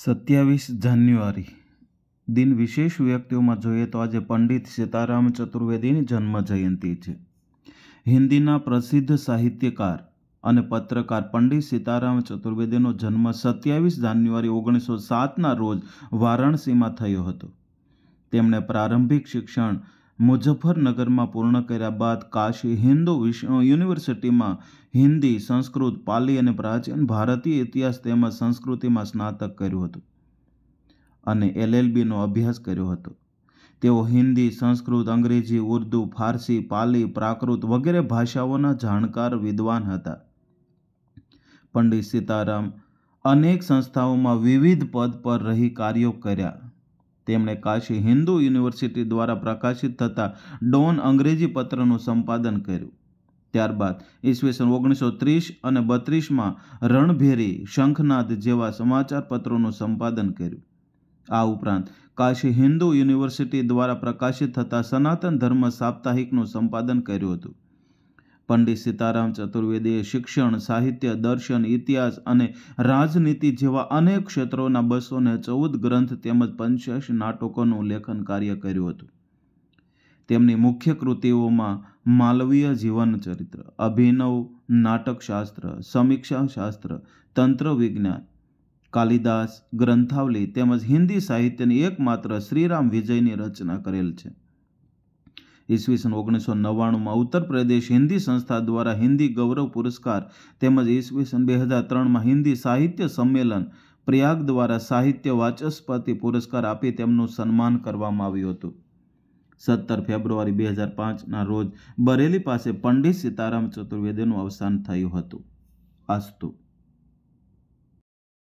સત્યાવીસ જાન્યુઆરી દિન વિશેષ વ્યક્તિઓમાં જોઈએ તો આજે પંડિત સીતારામ ચતુર્વેદીની જન્મ જયંતી છે હિન્દીના પ્રસિદ્ધ સાહિત્યકાર અને પત્રકાર પંડિત સીતારામ ચતુર્વેદીનો જન્મ સત્યાવીસ જાન્યુઆરી ઓગણીસો સાતના રોજ વારાણસીમાં થયો હતો તેમણે પ્રારંભિક શિક્ષણ મુઝફ્ફરનગરમાં પૂર્ણ કર્યા બાદ કાશી હિન્દુ વિશ્વ યુનિવર્સિટીમાં હિન્દી સંસ્કૃત પાલી અને પ્રાચીન ભારતીય ઇતિહાસ તેમજ સંસ્કૃતિમાં સ્નાતક કર્યું હતું અને એલએલબીનો અભ્યાસ કર્યો હતો તેઓ હિન્દી સંસ્કૃત અંગ્રેજી ઉર્દુ ફારસી પાલી પ્રાકૃત વગેરે ભાષાઓના જાણકાર વિદ્વાન હતા પંડિત સીતારામ અનેક સંસ્થાઓમાં વિવિધ પદ પર રહી કાર્યો કર્યા તેમણે કાશી હિન્દુ યુનિવર્સિટી દ્વારા પ્રકાશિત થતા ડોન અંગ્રેજી પત્રનું સંપાદન કર્યું ત્યારબાદ ઈસવીસન ઓગણીસો ત્રીસ અને બત્રીસમાં રણભેરી શંખનાદ જેવા સમાચાર પત્રોનું સંપાદન કર્યું આ ઉપરાંત કાશી હિન્દુ યુનિવર્સિટી દ્વારા પ્રકાશિત થતા સનાતન ધર્મ સાપ્તાહિકનું સંપાદન કર્યું હતું પંડિત સીતારામ ચતુર્વેદીએ શિક્ષણ સાહિત્ય દર્શન ઇતિહાસ અને રાજનીતિ જેવા અનેક ક્ષેત્રોના બસો ને ચૌદ ગ્રંથ તેમજ પંચ્યાસી નાટકોનું લેખન કાર્ય કર્યું હતું તેમની મુખ્ય કૃતિઓમાં માલવીય જીવનચરિત્ર અભિનવ નાટકશાસ્ત્ર સમીક્ષા શાસ્ત્ર તંત્ર વિજ્ઞાન કાલિદાસ ગ્રંથાવલી તેમજ હિન્દી સાહિત્યની એકમાત્ર શ્રીરામ વિજયની રચના કરેલ છે ઈસવીસન ઓગણીસો નવ્વાણુંમાં ઉત્તર પ્રદેશ હિન્દી સંસ્થા દ્વારા હિન્દી ગૌરવ પુરસ્કાર તેમજ ઈસવીસન બે હજાર ત્રણમાં હિન્દી સાહિત્ય સંમેલન પ્રયાગ દ્વારા સાહિત્ય વાચસ્પતિ પુરસ્કાર આપી તેમનું સન્માન કરવામાં આવ્યું હતું સત્તર ફેબ્રુઆરી બે હજાર પાંચના રોજ બરેલી પાસે પંડિત સીતારામ ચતુર્વેદીનું અવસાન થયું હતું અસ્તુ